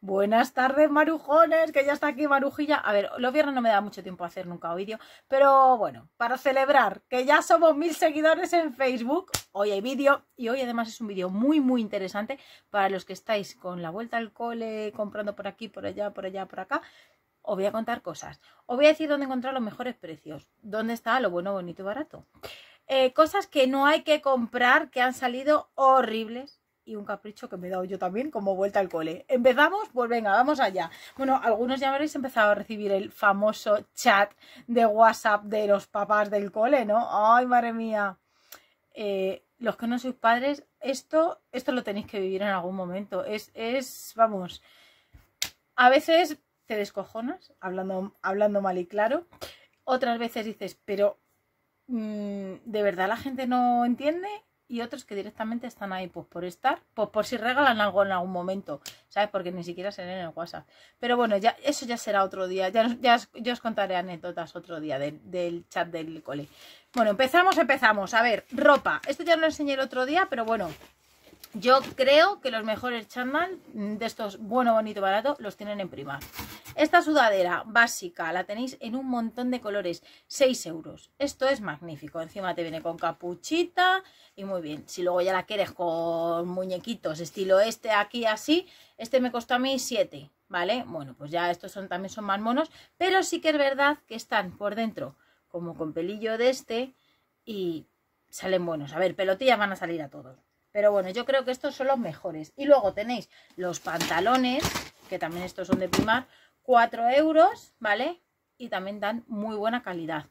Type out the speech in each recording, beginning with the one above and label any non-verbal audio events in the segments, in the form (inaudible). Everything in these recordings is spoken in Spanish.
Buenas tardes, marujones, que ya está aquí Marujilla. A ver, los viernes no me da mucho tiempo hacer nunca vídeo, pero bueno, para celebrar que ya somos mil seguidores en Facebook, hoy hay vídeo y hoy además es un vídeo muy, muy interesante para los que estáis con la vuelta al cole, comprando por aquí, por allá, por allá, por acá. Os voy a contar cosas. Os voy a decir dónde encontrar los mejores precios, dónde está lo bueno, bonito y barato. Eh, cosas que no hay que comprar, que han salido horribles y un capricho que me he dado yo también como vuelta al cole. ¿Empezamos? Pues venga, vamos allá. Bueno, algunos ya habréis empezado a recibir el famoso chat de WhatsApp de los papás del cole, ¿no? ¡Ay, madre mía! Eh, los que no sois padres, esto, esto lo tenéis que vivir en algún momento. Es, es vamos, a veces te descojonas, hablando, hablando mal y claro. Otras veces dices, pero mm, ¿de verdad la gente no entiende? y otros que directamente están ahí, pues por estar, pues por si regalan algo en algún momento, ¿sabes? Porque ni siquiera se en el WhatsApp. Pero bueno, ya, eso ya será otro día, ya, ya os, contaré anécdotas otro día del chat del cole. Bueno, empezamos, empezamos. A ver, ropa. Esto ya lo enseñé el otro día, pero bueno, yo creo que los mejores chandal mm, de estos bueno, bonito, barato, los tienen en prima. Esta sudadera básica la tenéis en un montón de colores, 6 euros. Esto es magnífico. Encima te viene con capuchita y muy bien. Si luego ya la quieres con muñequitos estilo este aquí así, este me costó a mí 7, ¿vale? Bueno, pues ya estos son, también son más monos, pero sí que es verdad que están por dentro como con pelillo de este y salen buenos. A ver, pelotillas van a salir a todos pero bueno, yo creo que estos son los mejores. Y luego tenéis los pantalones, que también estos son de primar, 4 euros, ¿vale? Y también dan muy buena calidad.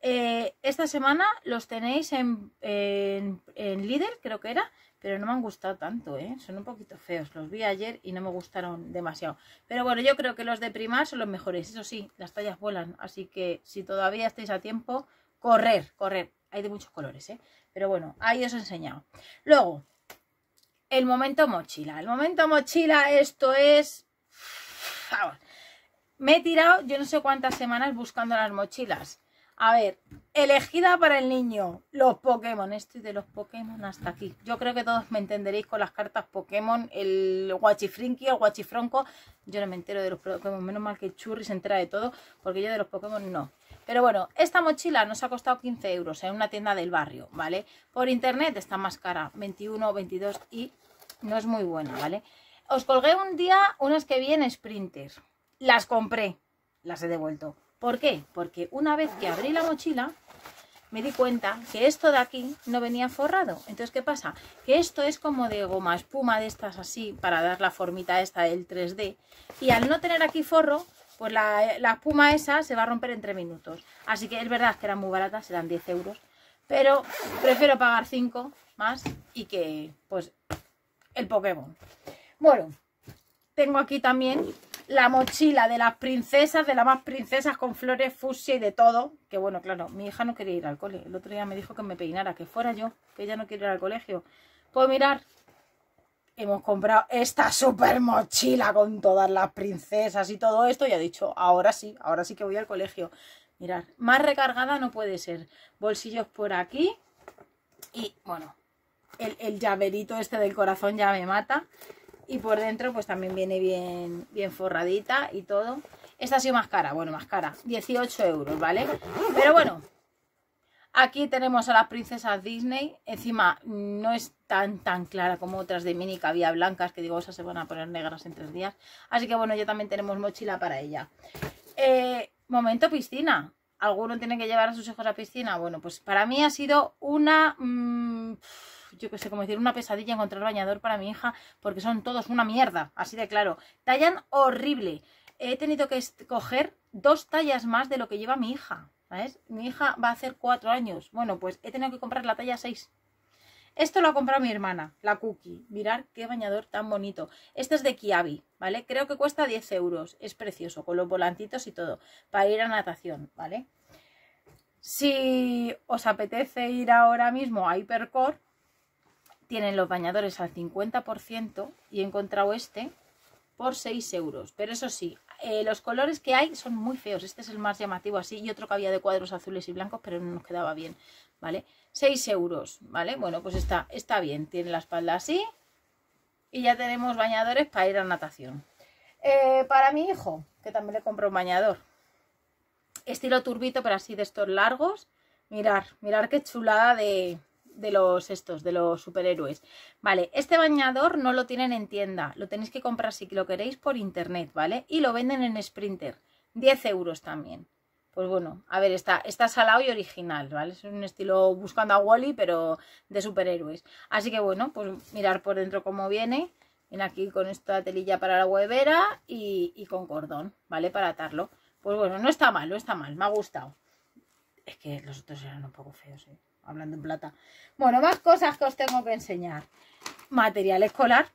Eh, esta semana los tenéis en, en, en Líder, creo que era, pero no me han gustado tanto, ¿eh? Son un poquito feos, los vi ayer y no me gustaron demasiado. Pero bueno, yo creo que los de primar son los mejores, eso sí, las tallas vuelan, así que si todavía estáis a tiempo, correr, correr. Hay de muchos colores, ¿eh? Pero bueno, ahí os he enseñado. Luego, el momento mochila. El momento mochila, esto es... Me he tirado yo no sé cuántas semanas buscando las mochilas. A ver, elegida para el niño, los Pokémon. Estoy de los Pokémon hasta aquí. Yo creo que todos me entenderéis con las cartas Pokémon, el o el guachifronco. Yo no me entero de los Pokémon, menos mal que Churri se entera de todo, porque yo de los Pokémon no. Pero bueno, esta mochila nos ha costado 15 euros en una tienda del barrio, ¿vale? Por internet está más cara, 21, o 22 y no es muy buena, ¿vale? Os colgué un día unas que vi en Sprinter. Las compré, las he devuelto. ¿Por qué? Porque una vez que abrí la mochila, me di cuenta que esto de aquí no venía forrado. Entonces, ¿qué pasa? Que esto es como de goma espuma de estas así para dar la formita esta del 3D. Y al no tener aquí forro, pues la, espuma esa se va a romper en 3 minutos. Así que es verdad que eran muy baratas, eran 10 euros, pero prefiero pagar 5 más y que, pues, el Pokémon. Bueno, tengo aquí también la mochila de las princesas, de las más princesas con flores fucsia y de todo. Que bueno, claro, mi hija no quería ir al cole. El otro día me dijo que me peinara, que fuera yo, que ella no quiere ir al colegio. Pues mirar, hemos comprado esta super mochila con todas las princesas y todo esto y ha dicho, ahora sí, ahora sí que voy al colegio. Mirad, más recargada no puede ser. Bolsillos por aquí y bueno, el, llaverito este del corazón ya me mata. Y por dentro pues también viene bien, bien forradita y todo. Esta ha sido más cara, bueno, más cara, 18 euros, ¿vale? Pero bueno, Aquí tenemos a las princesas Disney. Encima no es tan tan clara como otras de mini que blancas, que digo, esas se van a poner negras en tres días. Así que bueno, ya también tenemos mochila para ella. Eh, momento piscina. ¿Alguno tiene que llevar a sus hijos a piscina? Bueno, pues para mí ha sido una... Mm, yo qué sé, como decir, una pesadilla encontrar bañador para mi hija, porque son todos una mierda, así de claro. Tallan horrible. He tenido que escoger dos tallas más de lo que lleva mi hija. Mi hija va a hacer cuatro años. Bueno, pues he tenido que comprar la talla 6. Esto lo ha comprado mi hermana, la Cookie. Mirar qué bañador tan bonito. Este es de Kiabi, ¿vale? Creo que cuesta 10 euros. Es precioso, con los volantitos y todo, para ir a natación, ¿vale? Si os apetece ir ahora mismo a Hypercore, tienen los bañadores al 50% y he encontrado este por 6 euros. Pero eso sí, eh, los colores que hay son muy feos. Este es el más llamativo así y otro que había de cuadros azules y blancos, pero no nos quedaba bien, ¿vale? 6 euros, ¿vale? Bueno, pues está, está bien. Tiene la espalda así y ya tenemos bañadores para ir a natación. Eh, para mi hijo, que también le compro un bañador. Estilo turbito, pero así de estos largos. Mirar, mirar qué chulada de, de los estos, de los superhéroes. Vale, este bañador no lo tienen en tienda, lo tenéis que comprar si lo queréis por internet, ¿vale? Y lo venden en Sprinter, 10 euros también. Pues bueno, a ver, está, salado y original, ¿vale? Es un estilo buscando a Wally, pero de superhéroes. Así que bueno, pues mirar por dentro cómo viene. Viene aquí con esta telilla para la huevera y, y con cordón, ¿vale? Para atarlo. Pues bueno, no está mal, no está mal, me ha gustado. Es que los otros eran un poco feos, ¿eh? hablando en plata. Bueno, más cosas que os tengo que enseñar. Material escolar.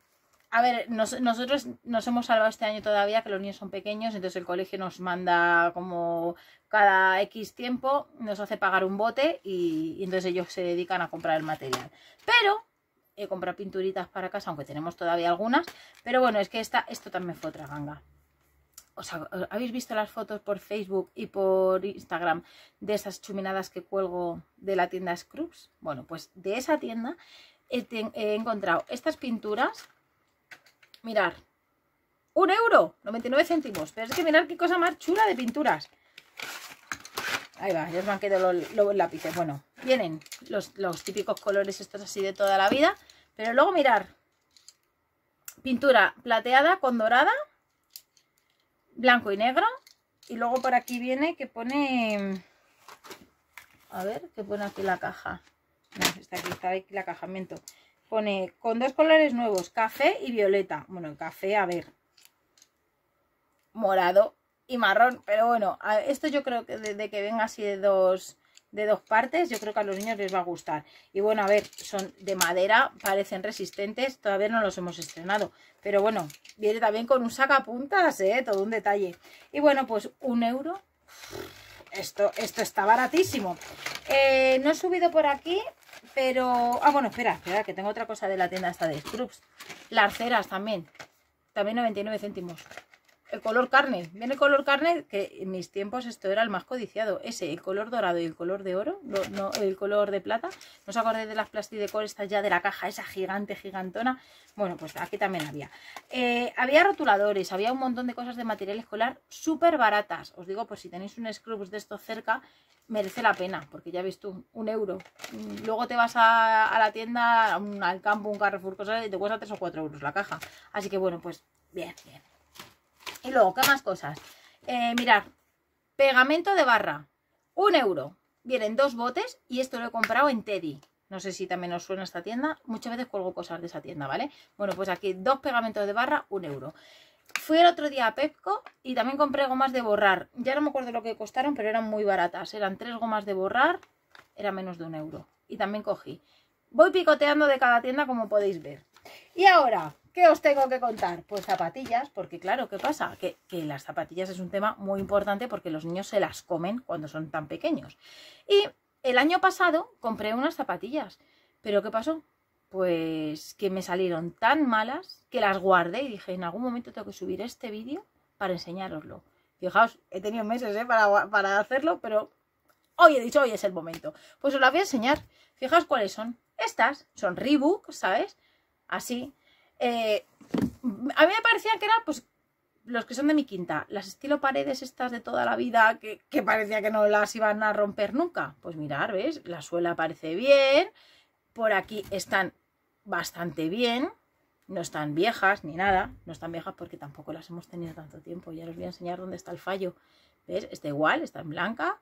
A ver, nosotros nos hemos salvado este año todavía, que los niños son pequeños, entonces el colegio nos manda como cada X tiempo, nos hace pagar un bote y, entonces ellos se dedican a comprar el material. Pero he comprado pinturitas para casa, aunque tenemos todavía algunas, pero bueno, es que esta, esto también fue otra ganga habéis visto las fotos por Facebook y por Instagram de esas chuminadas que cuelgo de la tienda Scrubs. Bueno, pues de esa tienda he, encontrado estas pinturas. Mirar, un euro, 99 céntimos. Pero es que mirar qué cosa más chula de pinturas. Ahí va, ya os me han quedado los, lápices. Bueno, vienen los, los típicos colores estos así de toda la vida. Pero luego mirar, pintura plateada con dorada blanco y negro. Y luego por aquí viene que pone... A ver, ¿qué pone aquí la caja? No, está aquí, está aquí la caja, Pone con dos colores nuevos, café y violeta. Bueno, el café, a ver. Morado y marrón, pero bueno, esto yo creo que desde que venga así de dos de dos partes, yo creo que a los niños les va a gustar. Y bueno, a ver, son de madera, parecen resistentes, todavía no los hemos estrenado. Pero bueno, viene también con un sacapuntas, ¿eh? Todo un detalle. Y bueno, pues un euro. Esto, esto está baratísimo. Eh, no he subido por aquí, pero... Ah, bueno, espera, espera, que tengo otra cosa de la tienda esta de Scrubs. Las ceras también. También 99 céntimos el color carne. Viene el color carne, que en mis tiempos esto era el más codiciado. Ese, el color dorado y el color de oro, no, el color de plata. ¿No os acordéis de las plastidecor estas ya de la caja, esa gigante, gigantona? Bueno, pues aquí también había. Eh, había rotuladores, había un montón de cosas de material escolar súper baratas. Os digo, por si tenéis un Scrubs de esto cerca, merece la pena, porque ya ves tú, un euro. Luego te vas a, la tienda, al campo, un Carrefour, cosas, y te cuesta 3 o cuatro euros la caja. Así que bueno, pues bien, bien. Y luego, ¿qué más cosas? Eh, mirad, pegamento de barra, un euro. Vienen dos botes y esto lo he comprado en Teddy. No sé si también os suena esta tienda. Muchas veces cuelgo cosas de esa tienda, ¿vale? Bueno, pues aquí dos pegamentos de barra, un euro. Fui el otro día a Pepco y también compré gomas de borrar. Ya no me acuerdo lo que costaron, pero eran muy baratas. Eran tres gomas de borrar, era menos de un euro. Y también cogí. Voy picoteando de cada tienda, como podéis ver. Y ahora, ¿Qué os tengo que contar? Pues zapatillas, porque claro, ¿qué pasa? Que, las zapatillas es un tema muy importante porque los niños se las comen cuando son tan pequeños. Y el año pasado compré unas zapatillas, pero ¿qué pasó? Pues que me salieron tan malas que las guardé y dije, en algún momento tengo que subir este vídeo para enseñároslo. Fijaos, he tenido meses ¿eh? para, para hacerlo, pero hoy he dicho, hoy es el momento. Pues os las voy a enseñar. Fijaos cuáles son. Estas son Reebok, ¿sabes? Así, eh, a mí me parecía que eran pues, los que son de mi quinta, las estilo paredes estas de toda la vida que, parecía que no las iban a romper nunca. Pues mirar, ¿ves? La suela parece bien, por aquí están bastante bien, no están viejas ni nada, no están viejas porque tampoco las hemos tenido tanto tiempo, ya os voy a enseñar dónde está el fallo. ¿Ves? Está igual, está en blanca,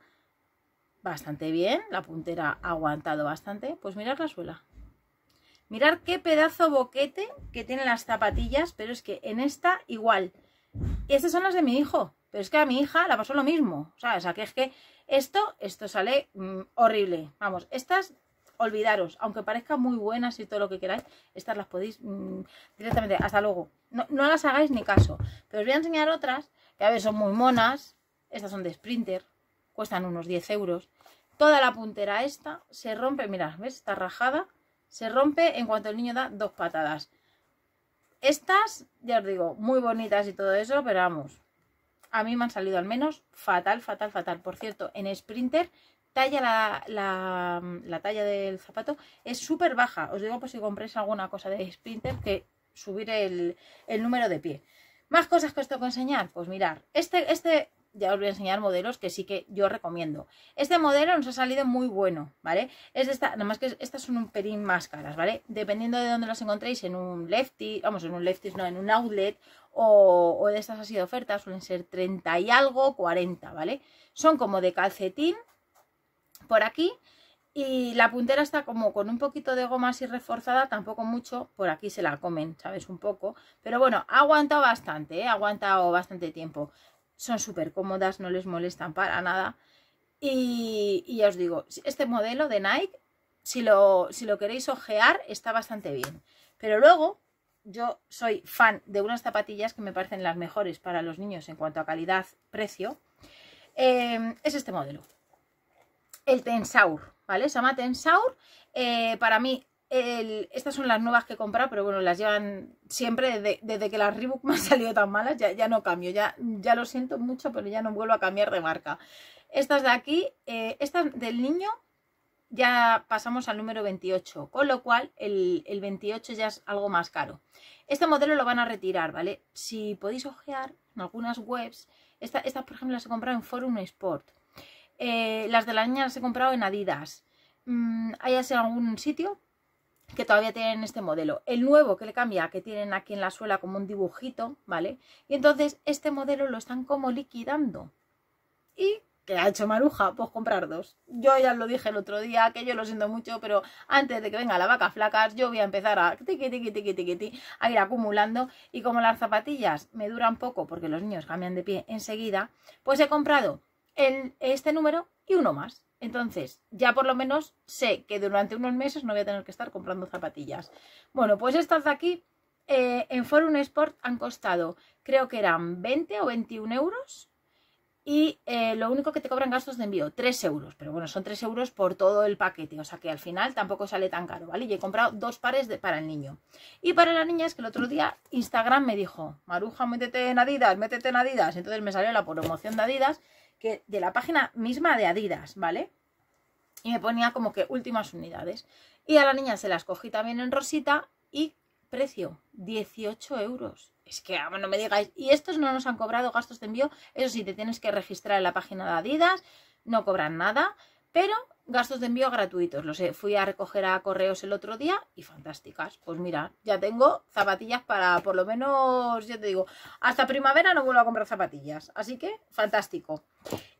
bastante bien, la puntera ha aguantado bastante, pues mirad la suela, Mirad qué pedazo boquete que tienen las zapatillas, pero es que en esta igual. Estas son las de mi hijo, pero es que a mi hija la pasó lo mismo. O sea, que es que esto, esto sale mm, horrible. Vamos, estas, olvidaros, aunque parezcan muy buenas y todo lo que queráis, estas las podéis mm, directamente, hasta luego. No, no las hagáis ni caso. Pero os voy a enseñar otras, que a ver, son muy monas. Estas son de Sprinter, cuestan unos 10 euros. Toda la puntera esta se rompe, mirad, ¿ves? Está rajada se rompe en cuanto el niño da dos patadas. Estas, ya os digo, muy bonitas y todo eso, pero vamos. A mí me han salido al menos fatal, fatal, fatal. Por cierto, en Sprinter talla la, talla del zapato es súper baja. Os digo pues, si compréis alguna cosa de Sprinter que subir el, número de pie. Más cosas que os tengo que enseñar. Pues mirar, este, este ya os voy a enseñar modelos que sí que yo recomiendo. Este modelo nos ha salido muy bueno, ¿vale? Es de esta, nada más que estas son un pelín más caras, ¿vale? Dependiendo de dónde los encontréis, en un lefty, vamos, en un lefty, no, en un outlet o, de estas así de ofertas, suelen ser 30 y algo, 40, ¿vale? Son como de calcetín por aquí y la puntera está como con un poquito de goma así reforzada, tampoco mucho, por aquí se la comen, ¿sabes? Un poco, pero bueno, ha aguantado bastante, ¿eh? ha aguantado bastante tiempo son súper cómodas, no les molestan para nada. Y, ya os digo, este modelo de Nike, si lo, si lo queréis ojear, está bastante bien. Pero luego, yo soy fan de unas zapatillas que me parecen las mejores para los niños en cuanto a calidad-precio. Em, es este modelo, el Tensaur, ¿vale? Se llama Tensaur. Eh, para mí estas son las nuevas que he comprado, pero bueno, las llevan siempre desde, que las Reebok (laughs) me han salido tan malas, ya, no cambio, ya, ya lo siento mucho, pero ya no vuelvo a cambiar de marca. Estas de aquí, eh, estas del niño, ya pasamos al número 28, con lo cual el, 28 ya es algo más caro. Este modelo lo van a retirar, ¿vale? Si podéis ojear en algunas webs, estas por ejemplo las he comprado en Forum Sport, eh, las de la niña las he comprado en Adidas. Mm, hay algún sitio que todavía tienen este modelo. El nuevo que le cambia, que tienen aquí en la suela como un dibujito, ¿vale? Y entonces este modelo lo están como liquidando. ¿Y qué ha hecho Maruja? Pues comprar dos. Yo ya lo dije el otro día, que yo lo siento mucho, pero antes de que venga la vaca flacas, yo voy a empezar a, tiqui, tiqui, a ir acumulando. Y como las zapatillas me duran poco, porque los niños cambian de pie enseguida, pues he comprado el, este número y uno más. Entonces, ya por lo menos sé que durante unos meses no voy a tener que estar comprando zapatillas. Bueno, pues estas de aquí eh, en Forum Sport han costado, creo que eran 20 o 21 euros. Y eh, lo único que te cobran gastos de envío, 3 euros. Pero bueno, son 3 euros por todo el paquete. O sea que al final tampoco sale tan caro, ¿vale? Y he comprado dos pares de, para el niño. Y para la niña es que el otro día Instagram me dijo, Maruja, métete en Adidas, métete en Adidas. Entonces me salió la promoción de Adidas que de la página misma de Adidas, ¿vale? Y me ponía como que últimas unidades. Y a la niña se las cogí también en rosita y precio, 18 euros. Es que no me digáis, y estos no nos han cobrado gastos de envío, eso sí, te tienes que registrar en la página de Adidas, no cobran nada, pero gastos de envío gratuitos. sé, fui a recoger a correos el otro día y fantásticas. Pues mira, ya tengo zapatillas para por lo menos, ya te digo, hasta primavera no vuelvo a comprar zapatillas. Así que fantástico.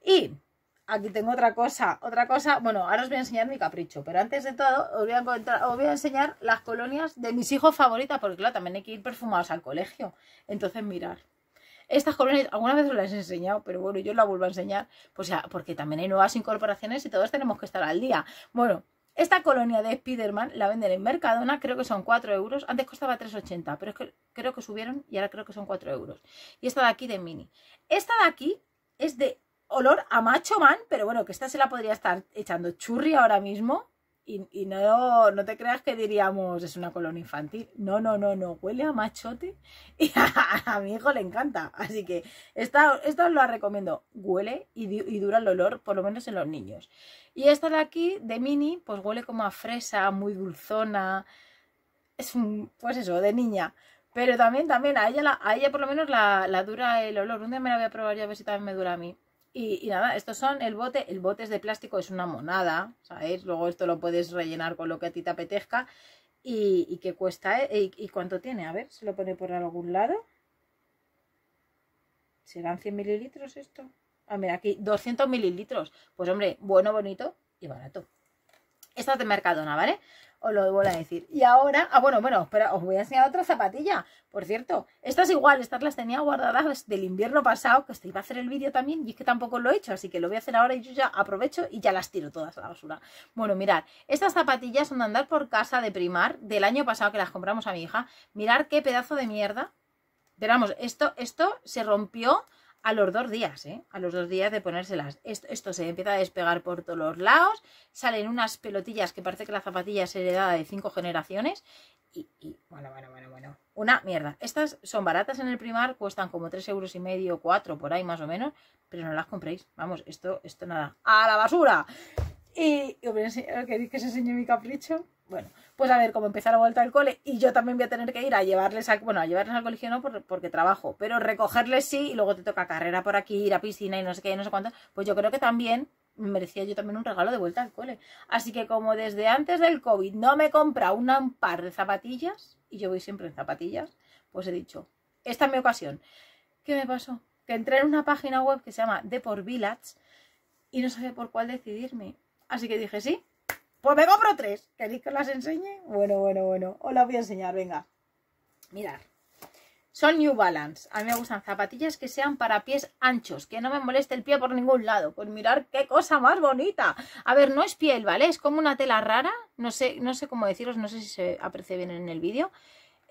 Y aquí tengo otra cosa, otra cosa. Bueno, ahora os voy a enseñar mi capricho, pero antes de todo os voy a, os voy a enseñar las colonias de mis hijos favoritas, porque claro, también hay que ir perfumados al colegio. Entonces, mirar. Estas colonias, alguna vez os las he enseñado, pero bueno, yo la vuelvo a enseñar, pues porque también hay nuevas incorporaciones y todos tenemos que estar al día. Bueno, esta colonia de Spiderman la venden en Mercadona, creo que son 4 euros. Antes costaba 3,80, pero es que creo que subieron y ahora creo que son 4 euros. Y esta de aquí de Mini. Esta de aquí es de olor a macho man, pero bueno, que esta se la podría estar echando churri ahora mismo. Y, no, no te creas que diríamos es una colonia infantil. No, no, no, no. Huele a machote y (laughs) a, mi hijo le encanta. Así que esta, esta os la recomiendo. Huele y, dura el olor, por lo menos en los niños. Y esta de aquí, de mini, pues huele como a fresa, muy dulzona. Es un, pues eso, de niña. Pero también, también, a ella, ella por lo menos la, la dura el olor. Un día me la voy a probar yo a ver si también me dura a mí. Y, nada, estos son el bote, el bote es de plástico, es una monada, ¿sabéis? Luego esto lo puedes rellenar con lo que a ti te apetezca y, que cuesta, ¿eh? ¿Y, cuánto tiene? A ver, se lo pone por algún lado. ¿Serán 100 mililitros esto? Ah, mira, aquí 200 mililitros. Pues hombre, bueno, bonito y barato. estas de Mercadona, ¿vale? os lo vuelvo a decir. Y ahora, ah, bueno, bueno, espera, os voy a enseñar otra zapatilla. Por cierto, estas igual, estas las tenía guardadas del invierno pasado, que estoy iba a hacer el vídeo también, y es que tampoco lo he hecho, así que lo voy a hacer ahora y yo ya aprovecho y ya las tiro todas a la basura. Bueno, mirad, estas zapatillas son de andar por casa de primar del año pasado que las compramos a mi hija. Mirad qué pedazo de mierda. Pero esto, esto se rompió a los dos días, ¿eh? A los dos días de ponérselas. Esto, se empieza a despegar por todos los lados, salen unas pelotillas que parece que la zapatilla es heredada de cinco generaciones y, bueno, bueno, bueno, bueno. Una mierda. Estas son baratas en el primar, cuestan como tres euros y medio, cuatro por ahí más o menos, pero no las compréis. Vamos, esto, esto nada. ¡A la basura! Y os voy a que se enseñe mi capricho? Bueno, pues a ver, cómo empezar a vuelta al cole y yo también voy a tener que ir a llevarles al, bueno, a llevarles al colegio no porque trabajo, pero recogerles sí y luego te toca carrera por aquí, ir a piscina y no sé qué, no sé cuántas, pues yo creo que también merecía yo también un regalo de vuelta al cole. Así que como desde antes del COVID no me compra un par de zapatillas, y yo voy siempre en zapatillas, pues he dicho, esta es mi ocasión. ¿Qué me pasó? Que entré en una página web que se llama Por Village y no sabía por cuál decidirme. Así que dije, sí, pues me compro tres. ¿Queréis que las enseñe? Bueno, bueno, bueno. Os las voy a enseñar, venga. Mirad. Son New Balance. A mí me gustan zapatillas que sean para pies anchos, que no me moleste el pie por ningún lado. Pues mirar qué cosa más bonita. A ver, no es piel, ¿vale? Es como una tela rara. No sé, no sé cómo deciros, no sé si se aprecia bien en el vídeo.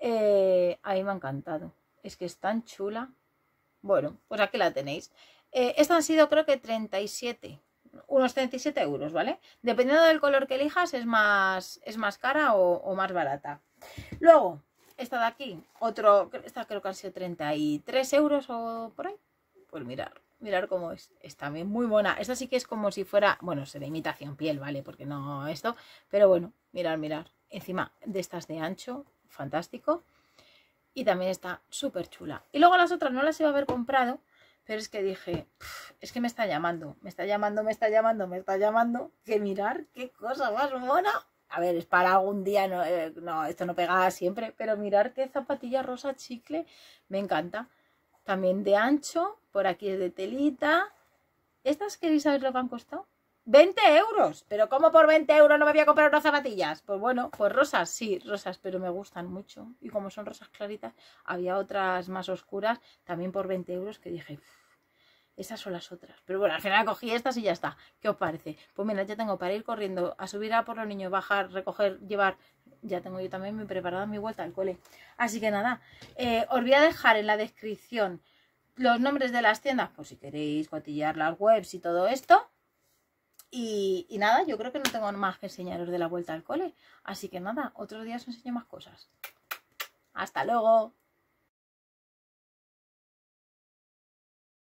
Ahí eh, a mí me ha encantado. Es que es tan chula. Bueno, pues aquí la tenéis. Eh, estas han sido creo que 37 unos 37 euros, ¿vale? Dependiendo del color que elijas es más, es más cara o, más barata. Luego, esta de aquí, otro, esta creo que ha sido 33 euros o por ahí. Pues mirar, mirar cómo es. está bien muy buena. Esta sí que es como si fuera, bueno, se de imitación piel, ¿vale? Porque no esto. Pero bueno, mirar, mirar. Encima de estas de ancho, fantástico. Y también está súper chula. Y luego las otras no las iba a haber comprado pero es que dije, es que me está llamando, me está llamando, me está llamando, me está llamando. Que mirar, qué cosa más mona. A ver, es para algún día, no, eh, no, esto no pegaba siempre, pero mirar qué zapatilla rosa chicle, me encanta. También de ancho, por aquí es de telita. ¿Estas queréis saber lo que han costado? 20 euros. Pero ¿cómo por 20 euros no me voy a comprar unas zapatillas? Pues bueno, pues rosas, sí, rosas, pero me gustan mucho. Y como son rosas claritas, había otras más oscuras, también por 20 euros, que dije, esas son las otras. Pero bueno, al final cogí estas y ya está. ¿Qué os parece? Pues mira, ya tengo para ir corriendo, a subir a por los niños, bajar, recoger, llevar. Ya tengo yo también mi preparada mi vuelta al cole. Así que nada, eh, os voy a dejar en la descripción los nombres de las tiendas, por si queréis cotillar las webs y todo esto. Y, nada, yo creo que no tengo más que enseñaros de la vuelta al cole. Así que nada, otro día os enseño más cosas. ¡Hasta luego!